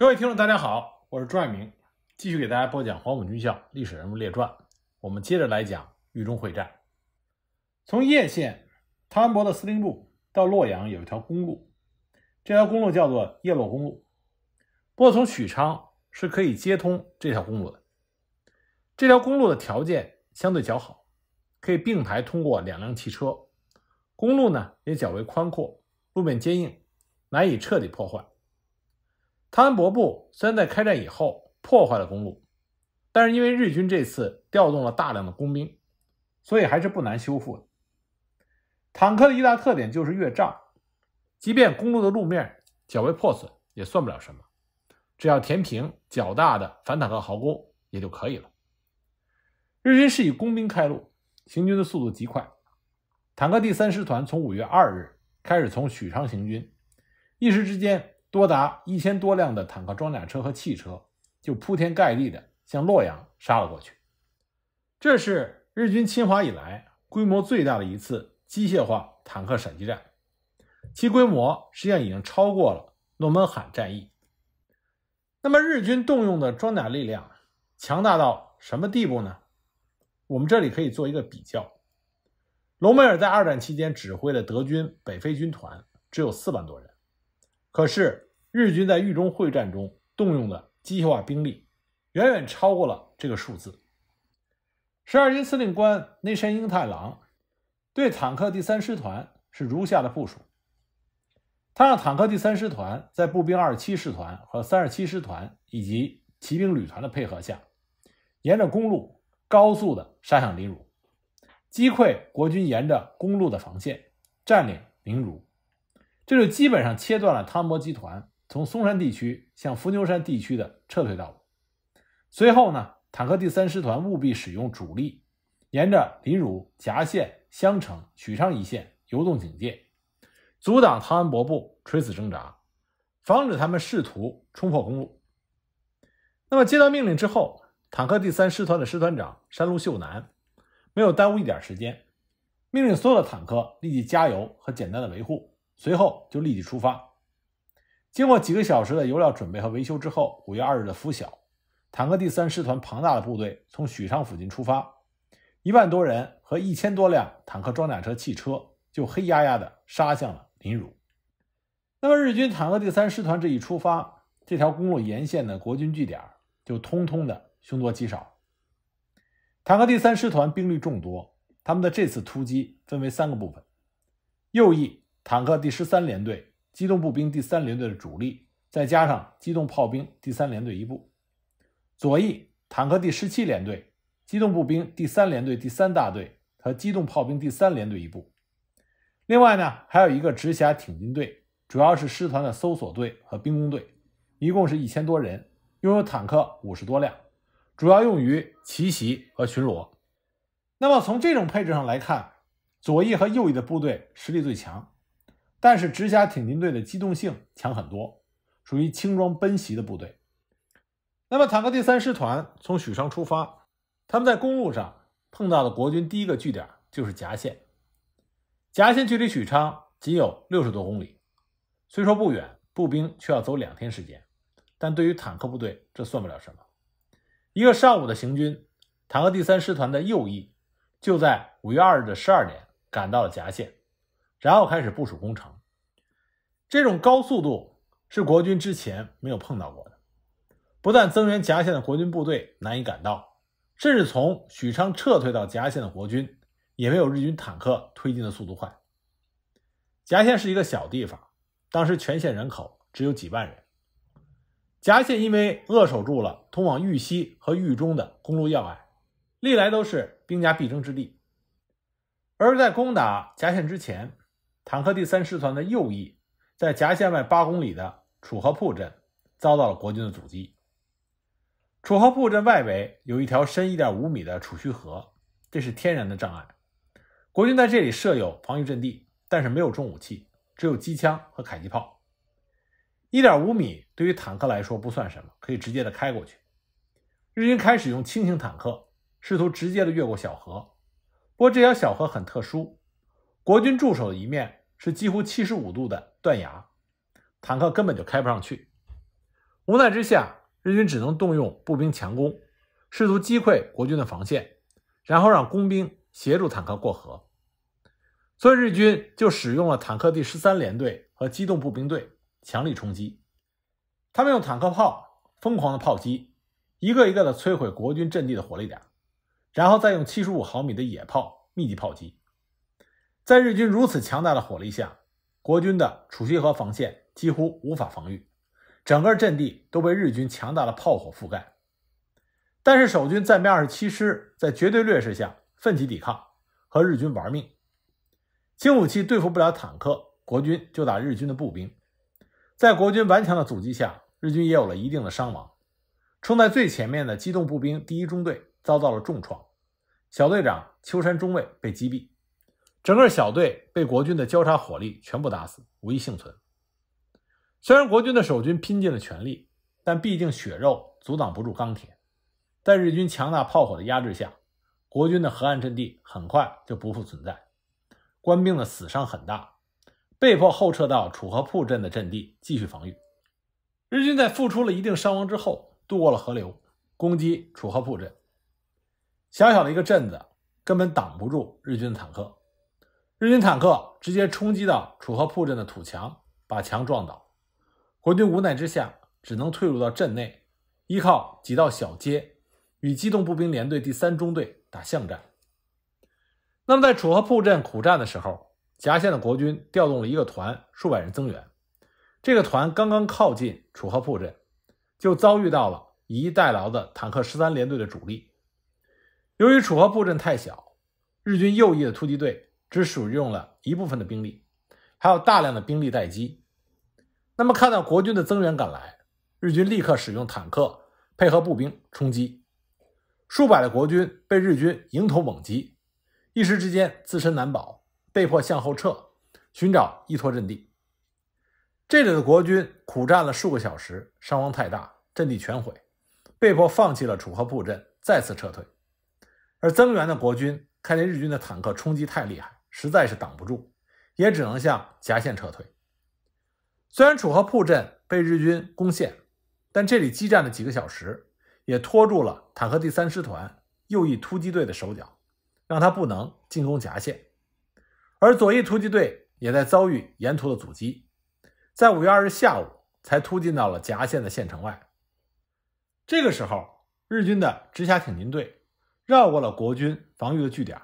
各位听众，大家好，我是朱爱明，继续给大家播讲《黄埔军校历史人物列传》。我们接着来讲豫中会战。从叶县汤恩伯的司令部到洛阳有一条公路，这条公路叫做叶洛公路。不过从许昌是可以接通这条公路的。这条公路的条件相对较好，可以并排通过两辆汽车。公路呢也较为宽阔，路面坚硬，难以彻底破坏。汤恩伯部虽然在开战以后破坏了公路，但是因为日军这次调动了大量的工兵，所以还是不难修复的。坦克的一大特点就是越障，即便公路的路面较为破损也算不了什么，只要填平较大的反坦克壕沟也就可以了。日军是以工兵开路，行军的速度极快。坦克第三师团从五月二日开始从许昌行军，一时之间。多达一千多辆的坦克、装甲车和汽车，就铺天盖地的向洛阳杀了过去。这是日军侵华以来规模最大的一次机械化坦克闪击战，其规模实际上已经超过了诺门罕战役。那么，日军动用的装甲力量强大到什么地步呢？我们这里可以做一个比较：隆美尔在二战期间指挥的德军北非军团只有四万多人。可是，日军在豫中会战中动用的机械化兵力，远远超过了这个数字。十二军司令官内山英太郎对坦克第三师团是如下的部署：他让坦克第三师团在步兵二十七师团和三十七师团以及骑兵旅团的配合下，沿着公路高速的杀向临汝，击溃国军沿着公路的防线，占领临汝。这就基本上切断了汤博集团从松山地区向伏牛山地区的撤退道路。随后呢，坦克第三师团务必使用主力，沿着临汝夹县、襄城、许昌一线游动警戒，阻挡汤恩伯部垂死挣扎，防止他们试图冲破公路。那么，接到命令之后，坦克第三师团的师团长山路秀男没有耽误一点时间，命令所有的坦克立即加油和简单的维护。随后就立即出发。经过几个小时的油料准备和维修之后，五月二日的拂晓，坦克第三师团庞大的部队从许昌附近出发，一万多人和一千多辆坦克、装甲车、汽车就黑压压的杀向了临汝。那么，日军坦克第三师团这一出发，这条公路沿线的国军据点就通通的凶多吉少。坦克第三师团兵力众多，他们的这次突击分为三个部分，右翼。坦克第十三联队、机动步兵第三联队的主力，再加上机动炮兵第三联队一部；左翼坦克第十七联队、机动步兵第三联队第三大队和机动炮兵第三联队一部。另外呢，还有一个直辖挺进队，主要是师团的搜索队和兵工队，一共是一千多人，拥有坦克五十多辆，主要用于奇袭和巡逻。那么从这种配置上来看，左翼和右翼的部队实力最强。但是，直辖挺进队的机动性强很多，属于轻装奔袭的部队。那么，坦克第三师团从许昌出发，他们在公路上碰到的国军第一个据点就是夹县。夹县距离许昌仅有六十多公里，虽说不远，步兵却要走两天时间，但对于坦克部队这算不了什么。一个上午的行军，坦克第三师团的右翼就在五月二日的十二点赶到了夹县。然后开始部署攻城。这种高速度是国军之前没有碰到过的。不但增援夹县的国军部队难以赶到，甚至从许昌撤退到夹县的国军，也没有日军坦克推进的速度快。夹县是一个小地方，当时全县人口只有几万人。夹县因为扼守住了通往豫西和豫中的公路要隘，历来都是兵家必争之地。而在攻打夹县之前，坦克第三师团的右翼，在夹线外八公里的楚河铺镇遭到了国军的阻击。楚河铺镇外围有一条深一点五米的储蓄河，这是天然的障碍。国军在这里设有防御阵地，但是没有重武器，只有机枪和迫击炮。一点五米对于坦克来说不算什么，可以直接的开过去。日军开始用轻型坦克试图直接的越过小河，不过这条小河很特殊。国军驻守的一面是几乎七十五度的断崖，坦克根本就开不上去。无奈之下，日军只能动用步兵强攻，试图击溃国军的防线，然后让工兵协助坦克过河。所以日军就使用了坦克第十三联队和机动步兵队强力冲击，他们用坦克炮疯狂的炮击，一个一个的摧毁国军阵地的火力点，然后再用七十五毫米的野炮密集炮击。在日军如此强大的火力下，国军的楚溪河防线几乎无法防御，整个阵地都被日军强大的炮火覆盖。但是守军暂编二十七师在绝对劣势下奋起抵抗，和日军玩命。轻武器对付不了坦克，国军就打日军的步兵。在国军顽强的阻击下，日军也有了一定的伤亡。冲在最前面的机动步兵第一中队遭到了重创，小队长秋山中尉被击毙。整个小队被国军的交叉火力全部打死，无一幸存。虽然国军的守军拼尽了全力，但毕竟血肉阻挡不住钢铁。在日军强大炮火的压制下，国军的河岸阵地很快就不复存在，官兵的死伤很大，被迫后撤到楚河铺镇的阵地继续防御。日军在付出了一定伤亡之后，渡过了河流，攻击楚河铺镇。小小的一个镇子根本挡不住日军的坦克。日军坦克直接冲击到楚河铺镇的土墙，把墙撞倒。国军无奈之下，只能退入到镇内，依靠几道小街与机动步兵联队第三中队打巷战。那么，在楚河铺镇苦战的时候，郏县的国军调动了一个团数百人增援。这个团刚刚靠近楚河铺镇，就遭遇到了以逸待劳的坦克十三联队的主力。由于楚河铺镇太小，日军右翼的突击队。只使用了一部分的兵力，还有大量的兵力待机。那么看到国军的增援赶来，日军立刻使用坦克配合步兵冲击，数百的国军被日军迎头猛击，一时之间自身难保，被迫向后撤，寻找依托阵地。这里的国军苦战了数个小时，伤亡太大，阵地全毁，被迫放弃了楚河布阵，再次撤退。而增援的国军看见日军的坦克冲击太厉害。实在是挡不住，也只能向夹县撤退。虽然楚河铺镇被日军攻陷，但这里激战了几个小时，也拖住了坦克第三师团右翼突击队的手脚，让他不能进攻夹县。而左翼突击队也在遭遇沿途的阻击，在五月二日下午才突进到了夹县的县城外。这个时候，日军的直辖挺进队绕过了国军防御的据点。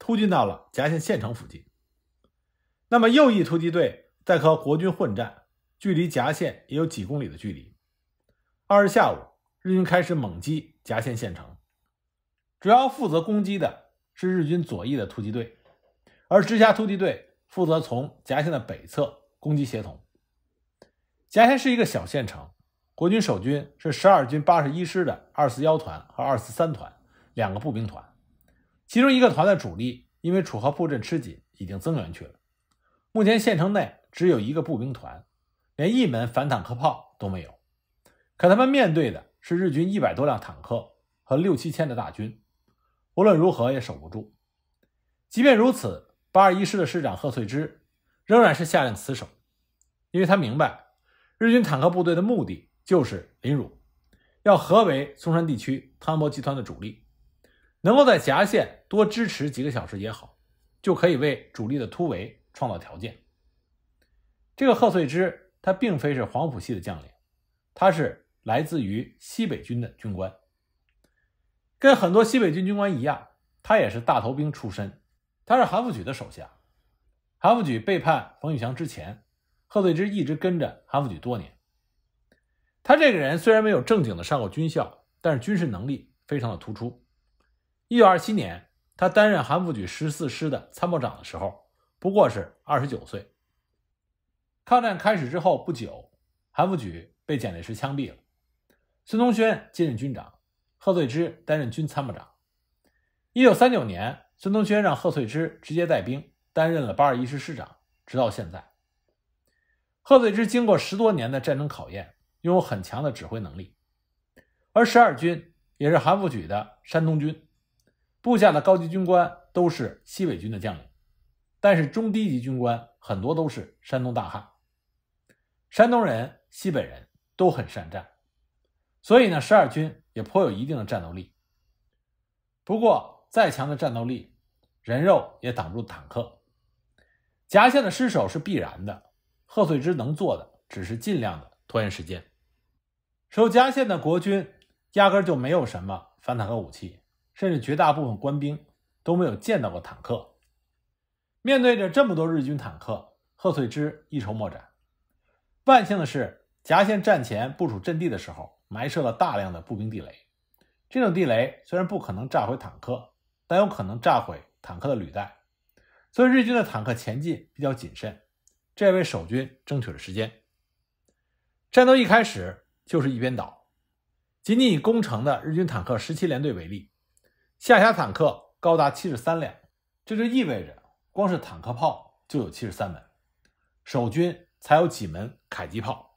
突进到了夹县县城附近。那么右翼突击队在和国军混战，距离夹县也有几公里的距离。二日下午，日军开始猛击夹县县城，主要负责攻击的是日军左翼的突击队，而直辖突击队负责从夹县的北侧攻击协同。夹县是一个小县城，国军守军是十二军八十一师的二四幺团和二四三团两个步兵团。其中一个团的主力，因为楚河布阵吃紧，已经增援去了。目前县城内只有一个步兵团，连一门反坦克炮都没有。可他们面对的是日军一百多辆坦克和六七千的大军，无论如何也守不住。即便如此，八二一师的师长贺岁之仍然是下令死守，因为他明白，日军坦克部队的目的就是凌辱，要合围松山地区汤摩集团的主力。能够在夹线多支持几个小时也好，就可以为主力的突围创造条件。这个贺岁之他并非是黄埔系的将领，他是来自于西北军的军官。跟很多西北军军官一样，他也是大头兵出身。他是韩复榘的手下。韩复榘背叛冯玉祥之前，贺岁之一直跟着韩复榘多年。他这个人虽然没有正经的上过军校，但是军事能力非常的突出。一九二七年，他担任韩复榘十四师的参谋长的时候，不过是二十九岁。抗战开始之后不久，韩复榘被蒋介石枪毙了，孙东轩接任军长，贺岁之担任军参谋长。一九三九年，孙东轩让贺岁之直接带兵，担任了八二一师师长，直到现在。贺岁之经过十多年的战争考验，拥有很强的指挥能力，而十二军也是韩复榘的山东军。部下的高级军官都是西北军的将领，但是中低级军官很多都是山东大汉。山东人、西北人都很善战，所以呢，十二军也颇有一定的战斗力。不过，再强的战斗力，人肉也挡不住坦克。夹线的失守是必然的，贺岁之能做的只是尽量的拖延时间。守夹线的国军压根就没有什么反坦克武器。甚至绝大部分官兵都没有见到过坦克。面对着这么多日军坦克，贺岁之一筹莫展。万幸的是，夹县战前部署阵地的时候埋设了大量的步兵地雷。这种地雷虽然不可能炸毁坦克，但有可能炸毁坦克的履带，所以日军的坦克前进比较谨慎，这也为守军争取了时间。战斗一开始就是一边倒。仅仅以攻城的日军坦克十七联队为例。下辖坦克高达七十三辆，这就意味着光是坦克炮就有七十三门，守军才有几门迫击炮。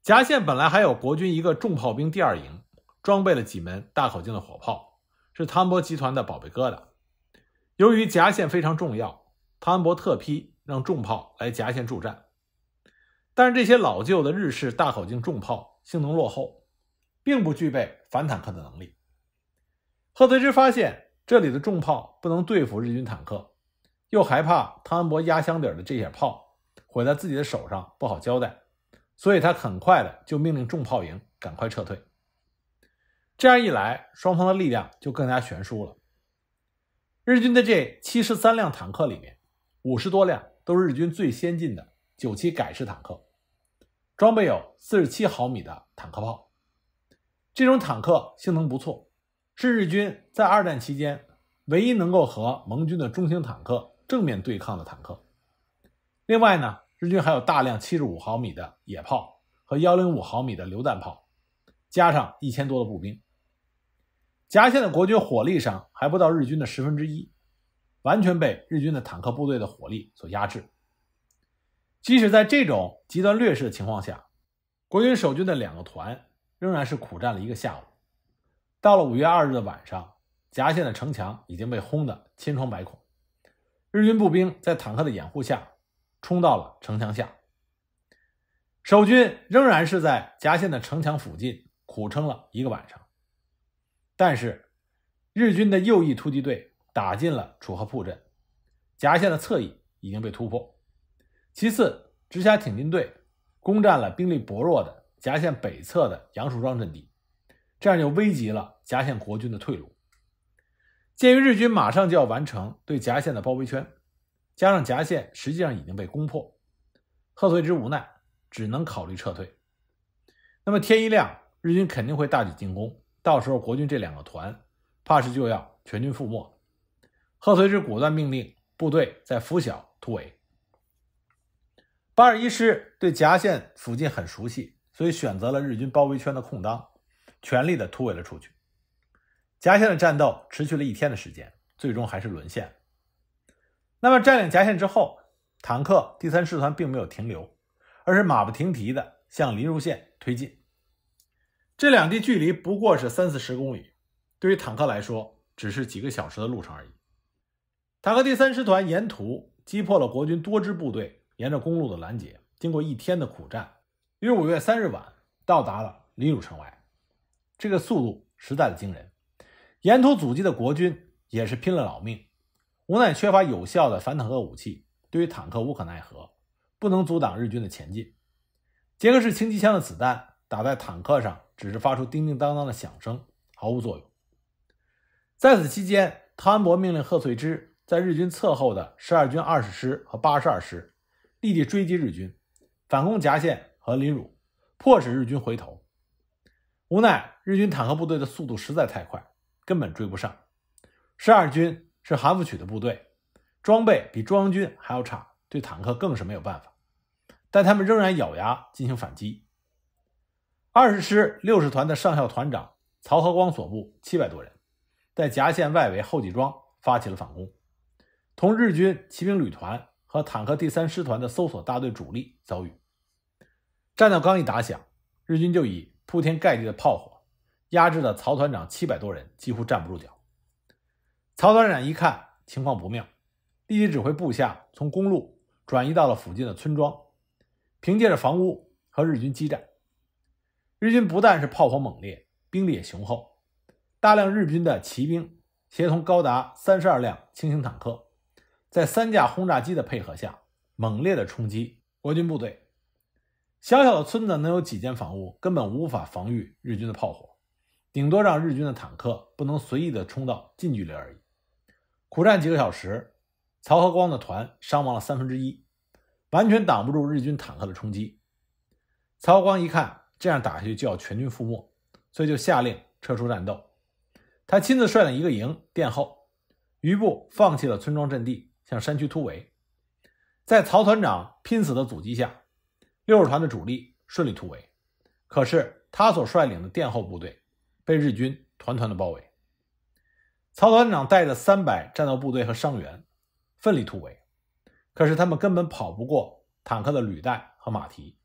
夹县本来还有国军一个重炮兵第二营，装备了几门大口径的火炮，是汤恩伯集团的宝贝疙瘩。由于夹县非常重要，汤恩伯特批让重炮来夹县助战，但是这些老旧的日式大口径重炮性能落后，并不具备反坦克的能力。贺德之发现这里的重炮不能对付日军坦克，又害怕汤恩伯压箱底的这些炮毁在自己的手上不好交代，所以他很快的就命令重炮营赶快撤退。这样一来，双方的力量就更加悬殊了。日军的这七十三辆坦克里面，五十多辆都是日军最先进的九七改式坦克，装备有四十七毫米的坦克炮，这种坦克性能不错。是日军在二战期间唯一能够和盟军的中型坦克正面对抗的坦克。另外呢，日军还有大量七十五毫米的野炮和1零五毫米的榴弹炮，加上一千多的步兵。夹县的国军火力上还不到日军的十分之一，完全被日军的坦克部队的火力所压制。即使在这种极端劣势的情况下，国军守军的两个团仍然是苦战了一个下午。到了五月二日的晚上，夹县的城墙已经被轰得千疮百孔，日军步兵在坦克的掩护下冲到了城墙下，守军仍然是在夹县的城墙附近苦撑了一个晚上。但是，日军的右翼突击队打进了楚河铺镇，夹县的侧翼已经被突破。其次，直辖挺进队攻占了兵力薄弱的夹县北侧的杨树庄阵地。这样就危及了夹县国军的退路。鉴于日军马上就要完成对夹县的包围圈，加上夹县实际上已经被攻破，贺岁之无奈只能考虑撤退。那么天一亮，日军肯定会大举进攻，到时候国军这两个团怕是就要全军覆没。贺岁之果断命令部队在拂晓突围。八二一师对夹县附近很熟悉，所以选择了日军包围圈的空当。全力的突围了出去，夹县的战斗持续了一天的时间，最终还是沦陷。那么占领夹县之后，坦克第三师团并没有停留，而是马不停蹄的向临汝县推进。这两地距离不过是三四十公里，对于坦克来说，只是几个小时的路程而已。坦克第三师团沿途击破了国军多支部队沿着公路的拦截，经过一天的苦战，于五月三日晚到达了临汝城外。这个速度实在的惊人，沿途阻击的国军也是拼了老命，无奈缺乏有效的反坦克武器，对于坦克无可奈何，不能阻挡日军的前进。捷克式轻机枪的子弹打在坦克上，只是发出叮叮当当的响声，毫无作用。在此期间，汤恩伯命令贺翠之在日军侧后的十二军二十师和八十二师，立即追击日军，反攻夹县和临汝，迫使日军回头。无奈，日军坦克部队的速度实在太快，根本追不上。十二军是韩复榘的部队，装备比中央军还要差，对坦克更是没有办法。但他们仍然咬牙进行反击。二十师六十团的上校团长曹和光所部七百多人，在夹县外围后脊庄发起了反攻，同日军骑兵旅团和坦克第三师团的搜索大队主力遭遇。战斗刚一打响，日军就以铺天盖地的炮火压制了曹团长七百多人，几乎站不住脚。曹团长一看情况不妙，立即指挥部下从公路转移到了附近的村庄，凭借着房屋和日军激战。日军不但是炮火猛烈，兵力也雄厚，大量日军的骑兵协同高达三十二辆轻型坦克，在三架轰炸机的配合下，猛烈的冲击国军部队。小小的村子能有几间房屋，根本无法防御日军的炮火，顶多让日军的坦克不能随意的冲到近距离而已。苦战几个小时，曹和光的团伤亡了三分之一，完全挡不住日军坦克的冲击。曹和光一看，这样打下去就要全军覆没，所以就下令撤出战斗。他亲自率领一个营殿后，余部放弃了村庄阵地，向山区突围。在曹团长拼死的阻击下。六十团的主力顺利突围，可是他所率领的殿后部队被日军团团的包围。曹团长带着三百战斗部队和伤员奋力突围，可是他们根本跑不过坦克的履带和马蹄。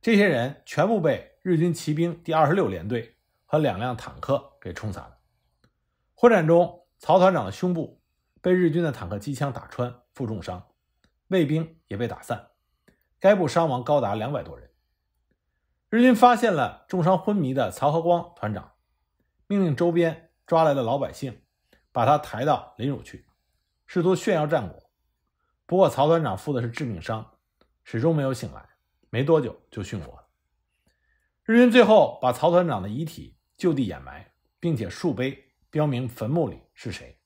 这些人全部被日军骑兵第二十六联队和两辆坦克给冲散了。混战中，曹团长的胸部被日军的坦克机枪打穿，负重伤；卫兵也被打散。该部伤亡高达两百多人，日军发现了重伤昏迷的曹和光团长，命令周边抓来的老百姓把他抬到临汝去，试图炫耀战果。不过曹团长负的是致命伤，始终没有醒来，没多久就殉国了。日军最后把曹团长的遗体就地掩埋，并且竖碑标明坟墓里是谁。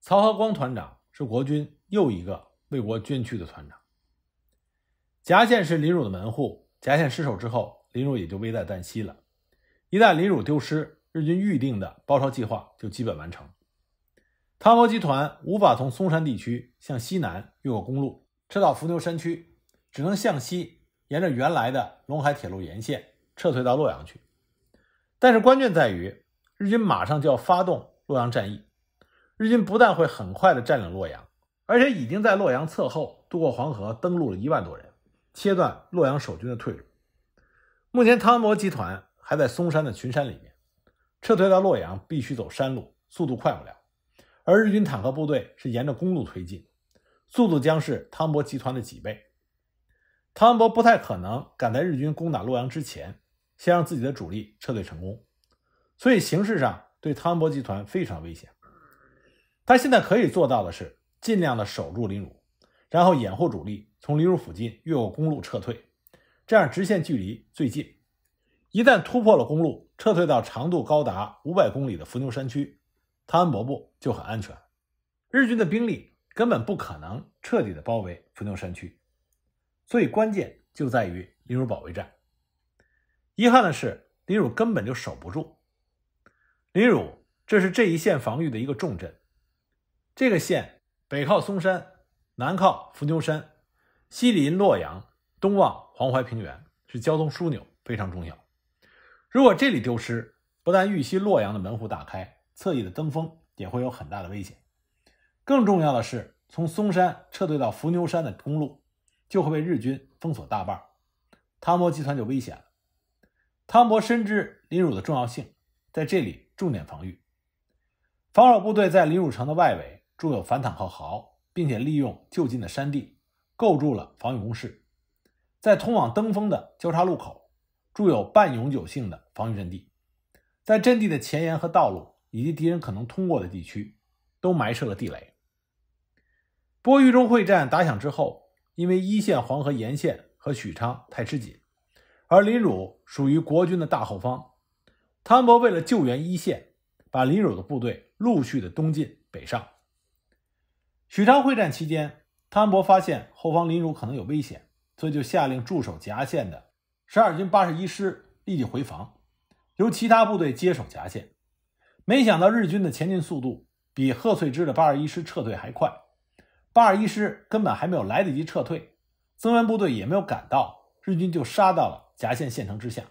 曹和光团长是国军又一个为国捐躯的团长。夹县是林汝的门户，夹县失守之后，林汝也就危在旦夕了。一旦林汝丢失，日军预定的包抄计划就基本完成。汤摩集团无法从松山地区向西南越过公路撤到伏牛山区，只能向西沿着原来的陇海铁路沿线撤退到洛阳去。但是关键在于，日军马上就要发动洛阳战役，日军不但会很快的占领洛阳，而且已经在洛阳侧后渡过黄河登陆了一万多人。切断洛阳守军的退路。目前汤博集团还在嵩山的群山里面，撤退到洛阳必须走山路，速度快不了。而日军坦克部队是沿着公路推进，速度将是汤博集团的几倍。汤博不太可能赶在日军攻打洛阳之前，先让自己的主力撤退成功，所以形势上对汤博集团非常危险。他现在可以做到的是，尽量的守住临汝。然后掩护主力从林汝附近越过公路撤退，这样直线距离最近。一旦突破了公路，撤退到长度高达五百公里的伏牛山区，汤恩伯部就很安全。日军的兵力根本不可能彻底的包围伏牛山区。所以关键就在于林汝保卫战。遗憾的是，李汝根本就守不住。李汝这是这一线防御的一个重镇，这个线北靠嵩山。南靠伏牛山，西临洛阳，东望黄淮平原，是交通枢纽，非常重要。如果这里丢失，不但豫西洛阳的门户大开，侧翼的登封也会有很大的危险。更重要的是，从嵩山撤退到伏牛山的公路就会被日军封锁大半，汤博集团就危险了。汤博深知林汝的重要性，在这里重点防御，防守部队在林汝城的外围筑有反坦克壕。并且利用就近的山地构筑了防御工事，在通往登封的交叉路口筑有半永久性的防御阵地，在阵地的前沿和道路以及敌人可能通过的地区都埋设了地雷。波玉中会战打响之后，因为一线黄河沿线和许昌太吃紧，而林汝属于国军的大后方，汤博为了救援一线，把林汝的部队陆续的东进北上。许昌会战期间，汤恩伯发现后方临汝可能有危险，所以就下令驻守夹县的十二军八十一师立即回防，由其他部队接手夹县。没想到日军的前进速度比贺翠芝的八十一师撤退还快，八十一师根本还没有来得及撤退，增援部队也没有赶到，日军就杀到了夹县县城之下。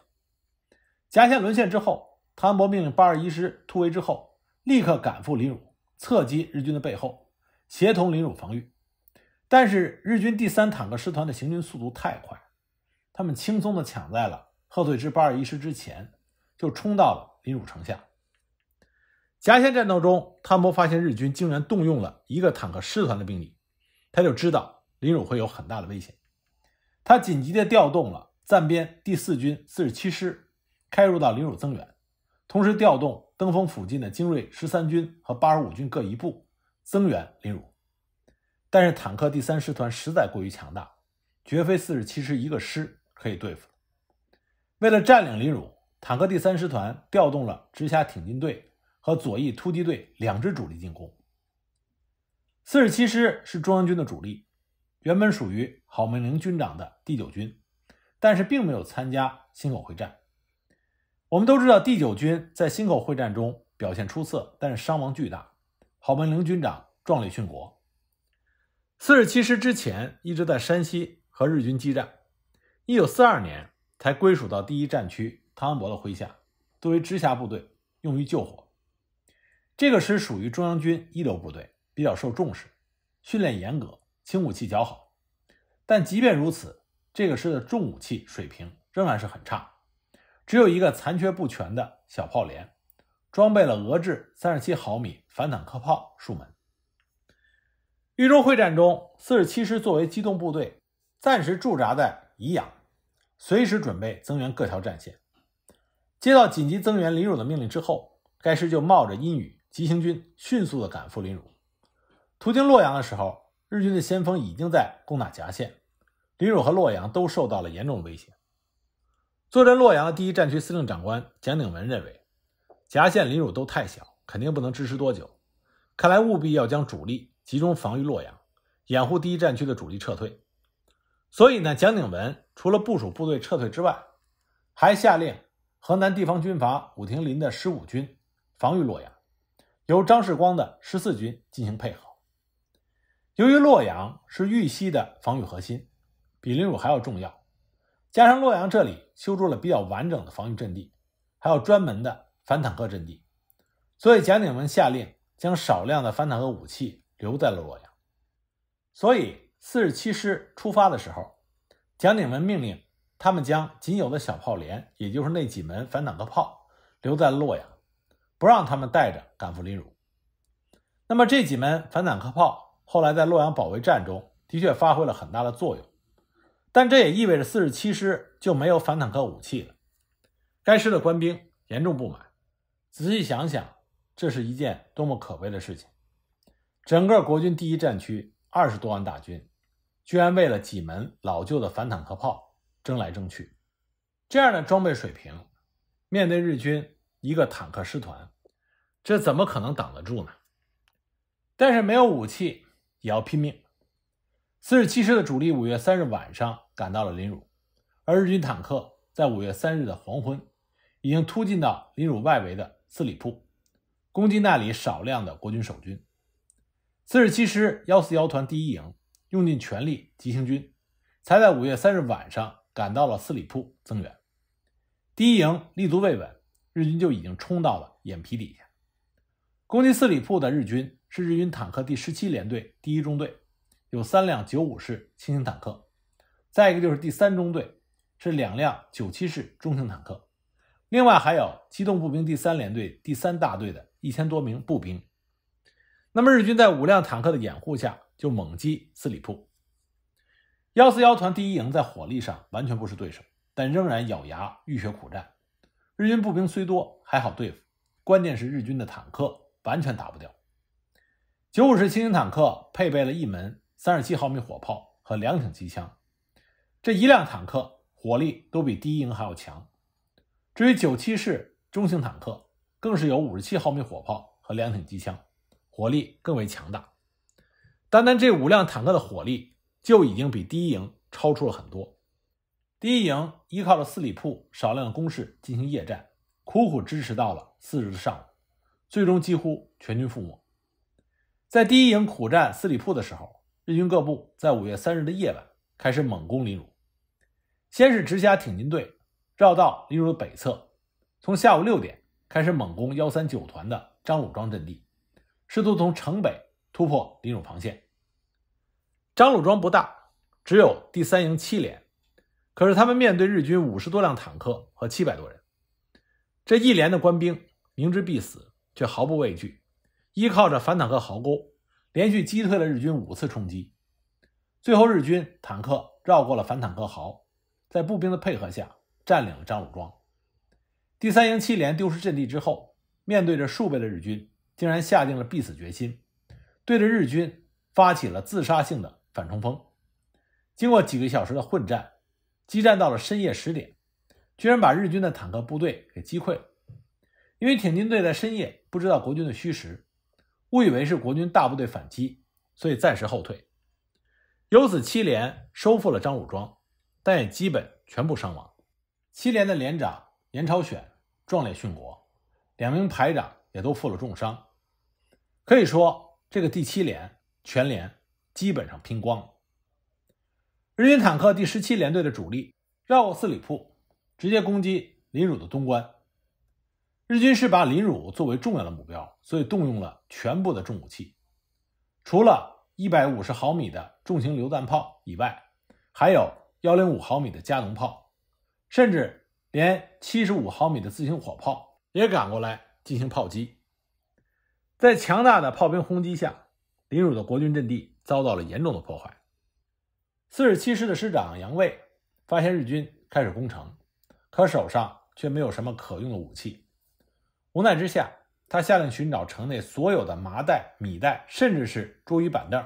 夹县沦陷之后，汤恩伯命令八十一师突围之后，立刻赶赴临汝，侧击日军的背后。协同临汝防御，但是日军第三坦克师团的行军速度太快，他们轻松地抢在了后退之八二一师之前，就冲到了临汝城下。夹县战斗中，汤柏发现日军竟然动用了一个坦克师团的兵力，他就知道临汝会有很大的危险。他紧急地调动了暂编第四军四十七师开入到临汝增援，同时调动登封附近的精锐十三军和八十五军各一部。增援林汝，但是坦克第三师团实在过于强大，绝非四十七师一个师可以对付的。为了占领林汝，坦克第三师团调动了直辖挺进队和左翼突击队两支主力进攻。四十七师是中央军的主力，原本属于郝梦龄军长的第九军，但是并没有参加忻口会战。我们都知道，第九军在忻口会战中表现出色，但是伤亡巨大。郝文龄军长壮烈殉国。四十七师之前一直在山西和日军激战，一九四二年才归属到第一战区汤恩伯的麾下，作为直辖部队用于救火。这个师属于中央军一流部队，比较受重视，训练严格，轻武器较好。但即便如此，这个师的重武器水平仍然是很差，只有一个残缺不全的小炮连。装备了俄制三十七毫米反坦克炮数门。豫中会战中，四十七师作为机动部队，暂时驻扎在宜阳，随时准备增援各条战线。接到紧急增援林汝的命令之后，该师就冒着阴雨急行军，迅速的赶赴临汝。途经洛阳的时候，日军的先锋已经在攻打夹县，林汝和洛阳都受到了严重的威胁。坐镇洛阳的第一战区司令长官蒋鼎文认为。夹县、临汝都太小，肯定不能支持多久。看来务必要将主力集中防御洛阳，掩护第一战区的主力撤退。所以呢，蒋鼎文除了部署部队撤退之外，还下令河南地方军阀武亭林的十五军防御洛阳，由张世光的十四军进行配合。由于洛阳是豫西的防御核心，比临汝还要重要。加上洛阳这里修筑了比较完整的防御阵地，还有专门的。反坦克阵地，所以蒋鼎文下令将少量的反坦克武器留在了洛阳。所以四十七师出发的时候，蒋鼎文命令他们将仅有的小炮连，也就是那几门反坦克炮留在洛阳，不让他们带着赶赴临汝。那么这几门反坦克炮后来在洛阳保卫战中的确发挥了很大的作用，但这也意味着四十七师就没有反坦克武器了。该师的官兵严重不满。仔细想想，这是一件多么可悲的事情！整个国军第一战区二十多万大军，居然为了几门老旧的反坦克炮争来争去。这样的装备水平，面对日军一个坦克师团，这怎么可能挡得住呢？但是没有武器也要拼命。四十七师的主力五月三日晚上赶到了临汝，而日军坦克在五月三日的黄昏，已经突进到临汝外围的。四里铺，攻击那里少量的国军守军。四十七师幺四幺团第一营用尽全力急行军，才在五月三日晚上赶到了四里铺增援。第一营立足未稳，日军就已经冲到了眼皮底下。攻击四里铺的日军是日军坦克第十七联队第一中队，有三辆九五式轻型坦克；再一个就是第三中队，是两辆九七式中型坦克。另外还有机动步兵第三连队第三大队的一千多名步兵，那么日军在五辆坦克的掩护下就猛击四里铺。幺四幺团第一营在火力上完全不是对手，但仍然咬牙浴血苦战。日军步兵虽多还好对付，关键是日军的坦克完全打不掉。九五式轻型坦克配备了一门三十七毫米火炮和两挺机枪，这一辆坦克火力都比第一营还要强。至于九七式中型坦克，更是有五十七毫米火炮和两挺机枪，火力更为强大。单单这五辆坦克的火力就已经比第一营超出了很多。第一营依靠着四里铺少量的工事进行夜战，苦苦支持到了四日的上午，最终几乎全军覆没。在第一营苦战四里铺的时候，日军各部在五月三日的夜晚开始猛攻临汝，先是直辖挺进队。绕道临汝北侧，从下午六点开始猛攻幺三九团的张鲁庄阵地，试图从城北突破林汝防线。张鲁庄不大，只有第三营七连，可是他们面对日军五十多辆坦克和七百多人，这一连的官兵明知必死，却毫不畏惧，依靠着反坦克壕沟，连续击退了日军五次冲击。最后，日军坦克绕过了反坦克壕，在步兵的配合下。占领了张鲁庄，第三营七连丢失阵地之后，面对着数倍的日军，竟然下定了必死决心，对着日军发起了自杀性的反冲锋。经过几个小时的混战，激战到了深夜十点，居然把日军的坦克部队给击溃。因为挺进队在深夜不知道国军的虚实，误以为是国军大部队反击，所以暂时后退。由此，七连收复了张武庄，但也基本全部伤亡。七连的连长严超选壮烈殉国，两名排长也都负了重伤。可以说，这个第七连全连基本上拼光了。日军坦克第十七联队的主力绕过四里铺，直接攻击林汝的东关。日军是把林汝作为重要的目标，所以动用了全部的重武器，除了150毫米的重型榴弹炮以外，还有105毫米的加农炮。甚至连七十五毫米的自行火炮也赶过来进行炮击，在强大的炮兵轰击下，林汝的国军阵地遭到了严重的破坏。四十七师的师长杨卫发现日军开始攻城，可手上却没有什么可用的武器，无奈之下，他下令寻找城内所有的麻袋、米袋，甚至是桌椅板凳，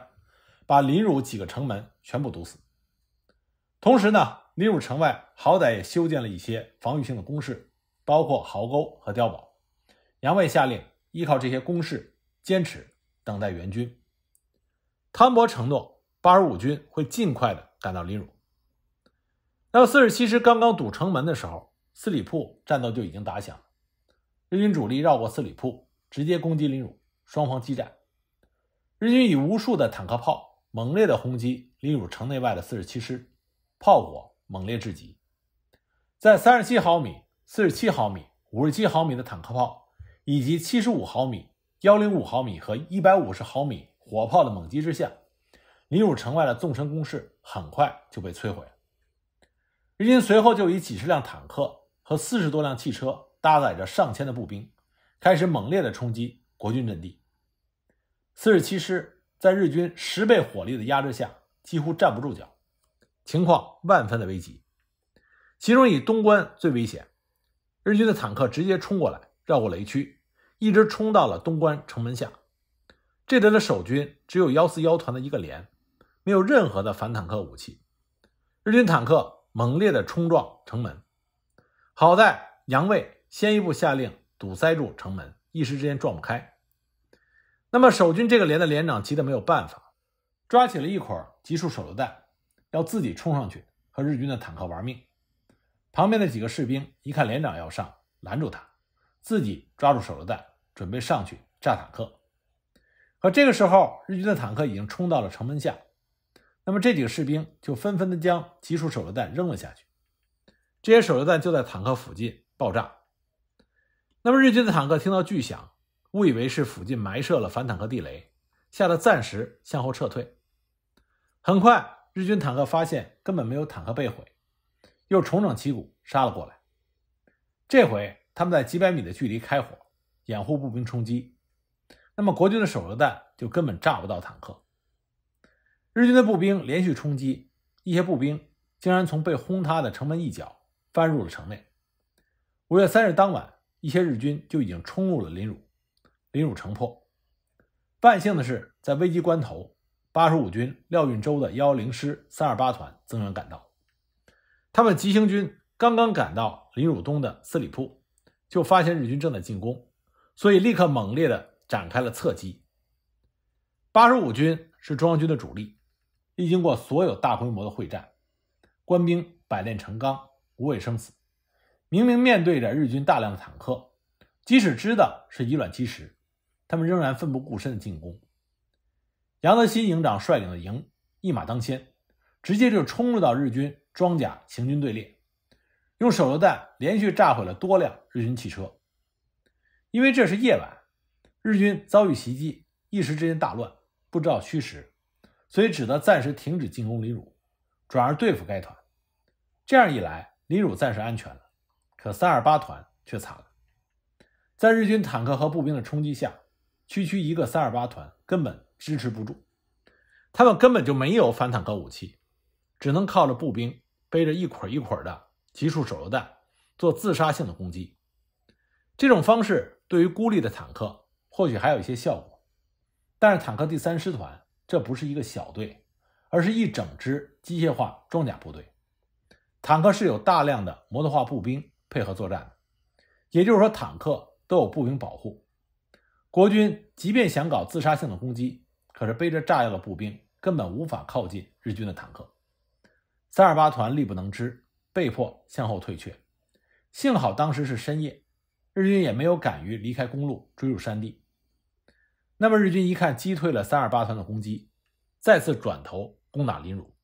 把林汝几个城门全部堵死。同时呢。临汝城外好歹也修建了一些防御性的工事，包括壕沟和碉堡。杨卫下令依靠这些工事坚持等待援军。汤博承诺八十五军会尽快的赶到临汝。那四十七师刚刚堵城门的时候，四里铺战斗就已经打响了。日军主力绕过四里铺，直接攻击临汝，双方激战。日军以无数的坦克炮猛烈的轰击临汝城内外的四十七师，炮火。猛烈至极，在三十七毫米、四十七毫米、五十七毫米的坦克炮以及七十五毫米、幺零五毫米和一百五十毫米火炮的猛击之下，进汝城外的纵深攻势很快就被摧毁日军随后就以几十辆坦克和四十多辆汽车搭载着上千的步兵，开始猛烈的冲击国军阵地。四十七师在日军十倍火力的压制下，几乎站不住脚。情况万分的危急，其中以东关最危险。日军的坦克直接冲过来，绕过雷区，一直冲到了东关城门下。这头的守军只有幺四幺团的一个连，没有任何的反坦克武器。日军坦克猛烈的冲撞城门，好在杨卫先一步下令堵塞住城门，一时之间撞不开。那么守军这个连的连长急得没有办法，抓起了一捆集束手榴弹。要自己冲上去和日军的坦克玩命。旁边的几个士兵一看连长要上，拦住他，自己抓住手榴弹，准备上去炸坦克。可这个时候，日军的坦克已经冲到了城门下，那么这几个士兵就纷纷的将几束手榴弹扔了下去。这些手榴弹就在坦克附近爆炸。那么日军的坦克听到巨响，误以为是附近埋设了反坦克地雷，吓得暂时向后撤退。很快。日军坦克发现根本没有坦克被毁，又重整旗鼓杀了过来。这回他们在几百米的距离开火，掩护步兵冲击。那么国军的手榴弹就根本炸不到坦克。日军的步兵连续冲击，一些步兵竟然从被轰塌的城门一角翻入了城内。五月三日当晚，一些日军就已经冲入了临汝，临汝城破。万幸的是，在危机关头。八十五军廖运周的幺幺零师三二八团增援赶到，他们急行军，刚刚赶到林汝东的四里铺，就发现日军正在进攻，所以立刻猛烈的展开了侧击。八十五军是中央军的主力，历经过所有大规模的会战，官兵百炼成钢，无畏生死。明明面对着日军大量的坦克，即使知道是以卵击石，他们仍然奋不顾身的进攻。杨德新营长率领的营一马当先，直接就冲入到日军装甲行军队列，用手榴弹连续炸毁了多辆日军汽车。因为这是夜晚，日军遭遇袭击，一时之间大乱，不知道虚实，所以只得暂时停止进攻李汝，转而对付该团。这样一来，李汝暂时安全了，可三二八团却惨了。在日军坦克和步兵的冲击下，区区一个三二八团根本。支持不住，他们根本就没有反坦克武器，只能靠着步兵背着一捆一捆的集束手榴弹做自杀性的攻击。这种方式对于孤立的坦克或许还有一些效果，但是坦克第三师团这不是一个小队，而是一整支机械化装甲部队。坦克是有大量的摩托化步兵配合作战，也就是说，坦克都有步兵保护。国军即便想搞自杀性的攻击。可是背着炸药的步兵根本无法靠近日军的坦克，三二八团力不能支，被迫向后退却。幸好当时是深夜，日军也没有敢于离开公路追入山地。那么日军一看击退了三二八团的攻击，再次转头攻打林汝。